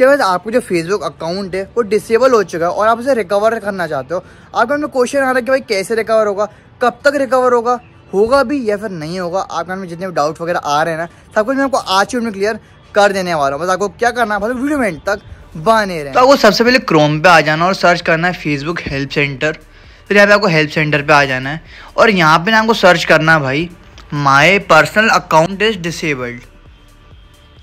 उसके बाद आपको जो फेसबुक अकाउंट है वो डिसेबल हो चुका है और आप उसे रिकवर करना चाहते हो आपके मन में क्वेश्चन आ रहा है कि भाई कैसे रिकवर होगा कब तक रिकवर होगा होगा भी या फिर नहीं होगा आपके मन में जितने भी डाउट वगैरह आ रहे हैं ना सब कुछ मैं आपको आज ही उनमें क्लियर कर देने वाला हूँ बस आपको क्या करना है वीडियो मिनट तक बने रहे तो आपको सबसे पहले क्रोम पर आ जाना और सर्च करना है फेसबुक हेल्प सेंटर फिर यहाँ पे आपको हेल्प सेंटर पर आ जाना है और यहाँ पर ना आपको सर्च करना है भाई my personal account is disabled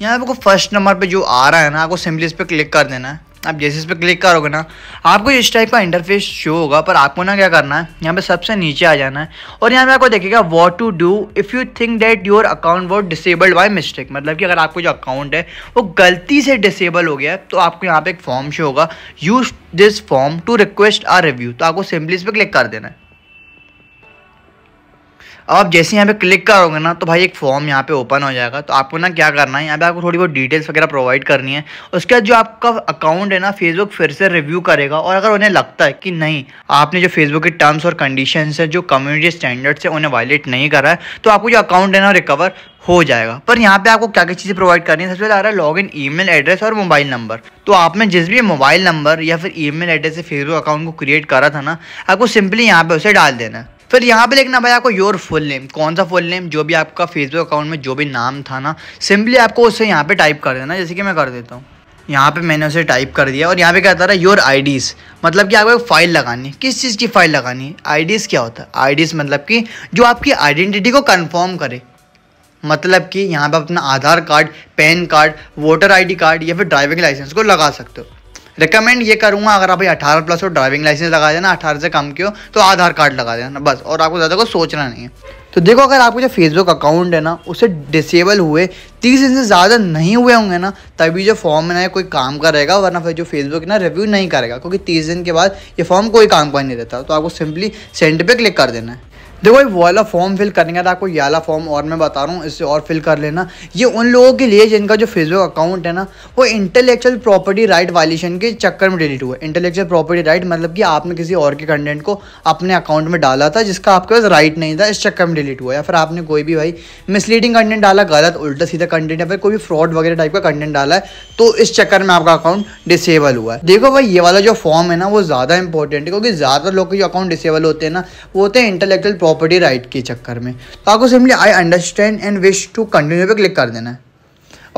यहाँ आपको फर्स्ट नंबर पे जो आ रहा है ना आपको सिम्पली इस पर क्लिक कर देना है आप जैसे इस पर क्लिक करोगे ना आपको इस टाइप का इंटरफेस शो होगा पर आपको ना क्या करना है यहाँ पे सबसे नीचे आ जाना है और यहाँ पे आपको देखेगा what to do if you think that your account was disabled by mistake मतलब कि अगर आपको जो अकाउंट है वो गलती से डिसेबल हो गया तो आपको यहाँ पे एक फॉर्म शो होगा use this form to request a review तो आपको सिम्पली इस पर क्लिक कर देना है आप जैसे यहाँ पे क्लिक करोगे ना तो भाई एक फॉर्म यहाँ पे ओपन हो जाएगा तो आपको ना क्या करना है यहाँ पे आपको थोड़ी बहुत डिटेल्स वगैरह प्रोवाइड करनी है उसके बाद जो आपका अकाउंट है ना फेसबुक फिर से रिव्यू करेगा और अगर उन्हें लगता है कि नहीं आपने जो फेसबुक के टर्म्स और कंडीशन है जो कम्युनिटी स्टैंडर्ड्स है उन्हें वायलेट नहीं करा है तो आपको जो अकाउंट है ना रिकवर हो जाएगा पर यहाँ पे आपको क्या क्या चीज़ें प्रोवाइड करनी है सबसे पहले आ रहा है लॉग इन ई एड्रेस और मोबाइल नंबर तो आपने जिस भी मोबाइल नंबर या फिर ई एड्रेस से फेसबुक अकाउंट को क्रिएट करा था ना आपको सिंपली यहाँ पे उसे डाल देना है फिर यहाँ पे लिखना भाई आपको योर फुल नेम कौन सा फुल नेम जो भी आपका फेसबुक अकाउंट में जो भी नाम था ना सिंपली आपको उसे यहाँ पे टाइप कर देना जैसे कि मैं कर देता हूँ यहाँ पे मैंने उसे टाइप कर दिया और यहाँ पे क्या आता योर आईडीज़ मतलब कि आपको एक फ़ाइल लगानी किस चीज़ की फ़ाइल लगानी है आईडीज़ क्या होता है आईडीज़ मतलब कि जो आपकी आइडेंटिटी को कंफर्म करे मतलब कि यहाँ पे अपना Aadhaar card PAN card voter ID card या फिर ड्राइविंग लाइसेंस को लगा सकते हो रिकमेंड ये करूँगा अगर आप अठारह प्लस हो ड्राइविंग लाइसेंस लगा देना अठारह से कम के हो तो आधार कार्ड लगा देना बस और आपको ज़्यादा कुछ सोचना नहीं है तो देखो अगर आपको जो फेसबुक अकाउंट है ना उसे डिसेबल हुए तीस दिन से ज़्यादा नहीं हुए होंगे ना तभी जो फॉर्म है कोई काम करेगा वरना फिर जो फेसबुक ना रिव्यू नहीं करेगा क्योंकि तीस दिन के बाद ये फॉर्म कोई काम का नहीं रहता तो आपको सिंपली सेंड पे क्लिक कर देना है देखो ये वाला फॉर्म फिल करने का आपको ये वाला फॉर्म और मैं बता रहा हूँ इससे और फिल कर लेना ये उन लोगों के लिए जिनका जो फेसबुक अकाउंट है ना वो इंटेलेक्चुअल प्रॉपर्टी राइट वायलेशन के चक्कर में डिलीट हुआ इंटेलेक्चुअल प्रॉपर्टी राइट मतलब कि आपने किसी और के कंटेंट को अपने अकाउंट में डाला था जिसका आपके पास राइट नहीं था इस चक्कर में डिलीट हुआ या फिर आपने कोई भी भाई मिसलीडिंग कंटेंट डाला गलत उल्टा सीधा कंटेंट या फिर कोई भी फ्रॉड वगैरह टाइप का कंटेंट डाला है तो इस चक्कर में आपका अकाउंट डिसेबल हुआ है देखो भाई ये वाला जो फॉर्म है ना वो ज़्यादा इंपॉर्टेंट है क्योंकि ज़्यादा लोग के जो अकाउंट डिसेबल होते हैं ना वो होते हैं इंटेलेक्चुअल प्रॉपर्टी राइट के चक्कर में तो आपको simply I understand and wish to continue पे क्लिक कर देना है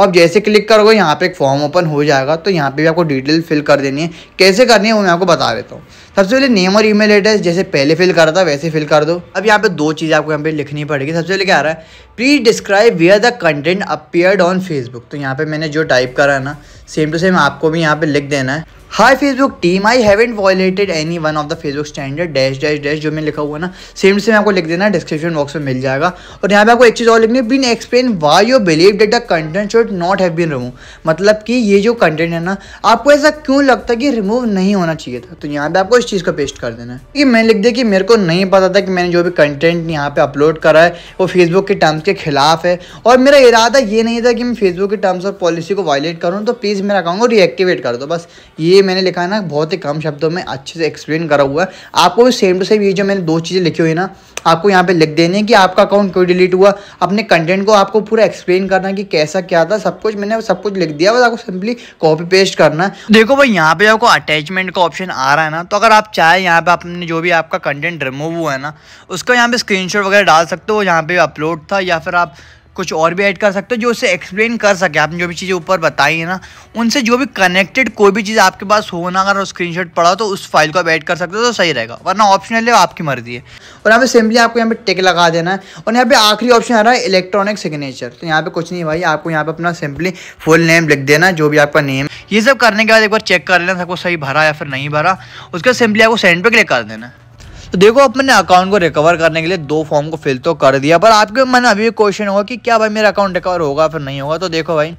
अब जैसे क्लिक करोगे यहाँ पे एक फॉर्म ओपन हो जाएगा तो यहाँ पे भी आपको डिटेल फिल कर देनी है कैसे करनी है वो मैं आपको बता देता हूँ सबसे पहले नेम और ईमेल एड्रेस जैसे पहले फिल रहा था वैसे फिल कर दो अब यहाँ पे दो चीज़ें आपको यहाँ पे लिखनी पड़ेगी सबसे पहले क्या आ रहा है please describe where the content appeared on Facebook तो यहाँ पर मैंने जो टाइप करा है ना सेम टू सेम आपको भी यहाँ पे लिख देना है hi Facebook team I haven't violated any one of the Facebook standard dash dash dash जो मैं लिखा हुआ ना सेम टू सेम आपको लिख देना डिस्क्रिप्शन बॉक्स में मिल जाएगा और यहाँ पे आपको एक चीज़ और लिखनी है बीन explain why you believe that the content should not have been remove मतलब कि ये जो कंटेंट है ना आपको ऐसा क्यों लगता है कि रिमूव नहीं होना चाहिए था तो यहाँ पे आपको इस चीज़ का पेस्ट कर देना है कि मैं लिख दे कि मेरे को नहीं पता था कि मैंने जो भी कंटेंट यहाँ पे अपलोड करा है वो फेसबुक के टर्म्स के खिलाफ है और मेरा इरादा ये नहीं था कि मैं फेसबुक के टर्म्स और पॉलिसी को वायलेट करूँ तो प्लीज़ किसी में रखा होगा रिएक्टिवेट कर दो बस ये मैंने लिखा है ना बहुत ही कम शब्दों में अच्छे से एक्सप्लेन करा हुआ है आपको भी सेम टू सेम ये जो मैंने दो चीज़ें लिखी हुई ना आपको यहाँ पे लिख देने है कि आपका अकाउंट क्यों डिलीट हुआ अपने कंटेंट को आपको पूरा एक्सप्लेन करना कि कैसा क्या था सब कुछ मैंने सब कुछ लिख दिया बस आपको सिंपली कॉपी पेस्ट करना है देखो भाई यहाँ पे आपको अटैचमेंट का ऑप्शन आ रहा है ना तो अगर आप चाहे यहाँ पे आपने जो भी आपका कंटेंट रिमूव हुआ है ना उसका यहाँ पे स्क्रीनशॉट वगैरह डाल सकते हो यहाँ पे अपलोड था या फिर आप कुछ और भी ऐड कर सकते हो जो उसे एक्सप्लेन कर सके आपने जो भी चीज़ें ऊपर बताई है ना उनसे जो भी कनेक्टेड कोई भी चीज़ आपके पास हो ना अगर स्क्रीन शॉट पड़ा तो उस फाइल को आप ऐड कर सकते हो तो सही रहेगा वरना ऑप्शनल है आपकी मर्जी है और यहाँ पे सिंपली आपको यहाँ पे टिक लगा देना है और यहाँ पे आखिरी ऑप्शन आ रहा है इलेक्ट्रॉनिक सिग्नेचर तो यहाँ पे कुछ नहीं भाई आपको यहाँ पे अपना सिंपली फुल नेम लिख देना जो भी आपका नेम ये सब करने के बाद एक बार चेक कर लेना सबको सही भरा या फिर नहीं भरा उसके बाद सिंपली आपको सेंड पर क्लिक कर देना तो देखो अपने अकाउंट को रिकवर करने के लिए दो फॉर्म को फिल तो कर दिया पर आपके मन अभी भी क्वेश्चन होगा कि क्या भाई मेरा अकाउंट रिकवर होगा फिर नहीं होगा तो देखो भाई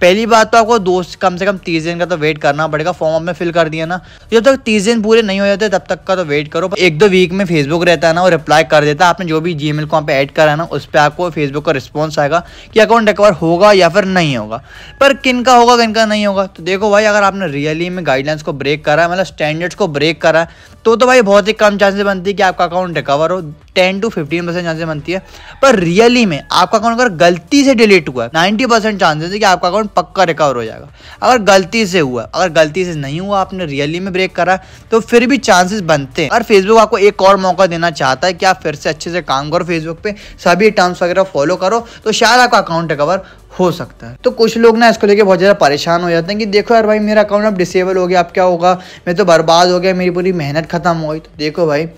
पहली बात तो आपको दो कम से कम तीस दिन का तो वेट करना पड़ेगा फॉर्म आपने फिल कर दिया ना जब तक तीस दिन पूरे नहीं हो जाते तब तक का तो वेट करो एक दो वीक में फेसबुक रहता है ना और रिप्लाई कर देता है आपने जो भी जी मेल को वहाँ पर एड करा ना उस पर आपको फेसबुक का रिस्पॉन्स आएगा कि अकाउंट रिकवर होगा या फिर नहीं होगा पर किन का होगा किन का नहीं होगा तो देखो भाई अगर आपने रियली में गाइडलाइंस को ब्रेक करा है मतलब स्टैंडर्ड्स को ब्रेक करा है तो तो भाई बहुत ही कम चांसेस बनती है कि आपका अकाउंट रिकवर हो ten to fifteen percent chances बनती है पर रियली में आपका अकाउंट अगर गलती से डिलीट हुआ है नाइन्टी परसेंट चांसेस है कि आपका अकाउंट पक्का रिकवर हो जाएगा अगर गलती से हुआ अगर गलती से नहीं हुआ आपने रियली में ब्रेक करा तो फिर भी चांसेस बनते हैं और फेसबुक आपको एक और मौका देना चाहता है कि आप फिर से अच्छे से काम करो फेसबुक पे सभी टर्म्स वगैरह फॉलो करो तो शायद आपका अकाउंट रिकवर हो सकता है तो कुछ लोग ना इसको लेके बहुत ज़्यादा परेशान हो जाते हैं कि देखो यार भाई मेरा अकाउंट अब डिसेबल हो गया अब क्या होगा मैं तो बर्बाद हो गया मेरी पूरी मेहनत खत्म हो गई तो देखो भाई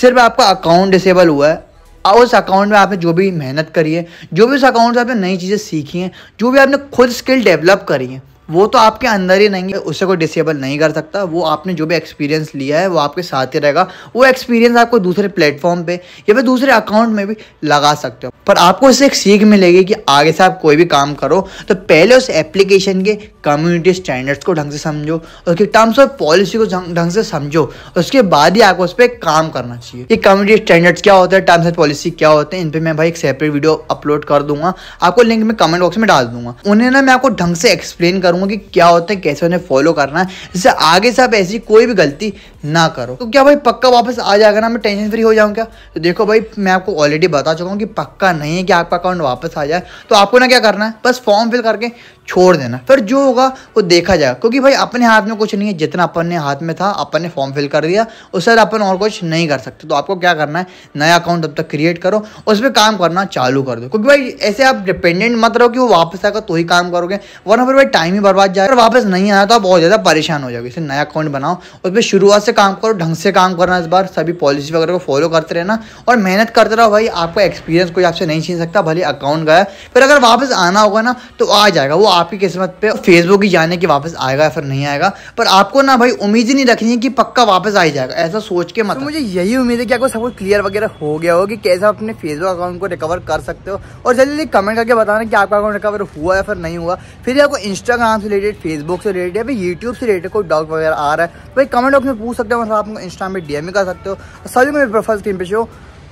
सिर्फ आपका अकाउंट डिसेबल हुआ है और उस अकाउंट में आपने जो भी मेहनत करी है जो भी उस अकाउंट से आपने नई चीज़ें सीखी हैं जो भी आपने खुद स्किल डेवलप करी है वो तो आपके अंदर ही नहीं है उसे कोई डिसेबल नहीं कर सकता वो आपने जो भी एक्सपीरियंस लिया है वो आपके साथ ही रहेगा वो एक्सपीरियंस आपको दूसरे प्लेटफॉर्म पे या फिर दूसरे अकाउंट में भी लगा सकते हो पर आपको इससे एक सीख मिलेगी कि आगे से आप कोई भी काम करो तो पहले उस एप्लीकेशन के कम्युनिटी स्टैंडर्ड्स को ढंग से समझो उसके टर्म्स और पॉलिसी को ढंग से समझो उसके बाद ही आपको उस पर काम करना चाहिए कि कम्युनिटी स्टैंडर्ड्स क्या होते हैं टर्म्स ऑफ पॉलिसी क्या होते हैं इन पर मैं भाई एक सेपरेट वीडियो अपलोड कर दूंगा आपको लिंक में कमेंट बॉक्स में डाल दूंगा उन्हें ना मैं आपको ढंग से एक्सप्लेन करूँ करूँगा कि क्या होते हैं कैसे उन्हें फॉलो करना है जिससे आगे से आप ऐसी कोई भी गलती ना करो तो क्या भाई पक्का वापस आ जाएगा ना मैं टेंशन फ्री हो जाऊँ क्या तो देखो भाई मैं आपको ऑलरेडी बता चुका हूँ कि पक्का नहीं है कि आपका अकाउंट वापस आ जाए तो आपको ना क्या करना है बस फॉर्म फिल करके छोड़ देना फिर जो होगा वो देखा जाएगा क्योंकि भाई अपने हाथ में कुछ नहीं है जितना अपन ने हाथ में था अपन ने फॉर्म फिल कर दिया उससे अपन और कुछ नहीं कर सकते तो आपको क्या करना है नया अकाउंट अब तक क्रिएट करो उस पर काम करना चालू कर दो क्योंकि भाई ऐसे आप डिपेंडेंट मत रहो कि वो वापस आएगा तो ही काम करोगे वरना फिर भाई टाइम ही बर्बाद जाएगा वापस नहीं आया तो आप बहुत ज़्यादा परेशान हो जाओगे इसे नया अकाउंट बनाओ उस पर शुरुआत से काम करो ढंग से काम करना इस बार सभी पॉलिसी वगैरह को फॉलो करते रहना और मेहनत करते रहो भाई आपका एक्सपीरियंस कोई आपसे नहीं छीन सकता भले अकाउंट गया फिर अगर वापस आना होगा ना तो आ जाएगा वो आपकी किस्मत पे फेसबुक ही जाने की वापस आएगा या फिर नहीं आएगा पर आपको ना भाई उम्मीद ही नहीं रखनी है कि पक्का वापस आ जाएगा ऐसा सोच के मतलब तो मुझे यही उम्मीद है कि आपको सब कुछ क्लियर वगैरह हो गया हो कि कैसे आप अपने फेसबुक अकाउंट को रिकवर कर सकते हो और जल्दी जल्दी कमेंट करके बताना कि आपका अकाउंट रिकवर हुआ या फिर नहीं हुआ फिर आपको इंस्टाग्राम से रिलेटेड फेसबुक से रिलेटेड या फिर यूट्यूब से रिलेटेड कोई डाउट वगैरह आ रहा है तो भाई कमेंट बॉक्स में पूछ सकते हो मतलब आप इंस्टा में डीएम कर सकते हो सभी मेरे प्रोफाइल स्क्रीन पे शो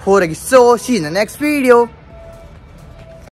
हो रहेगी सो सी नेक्स्ट वीडियो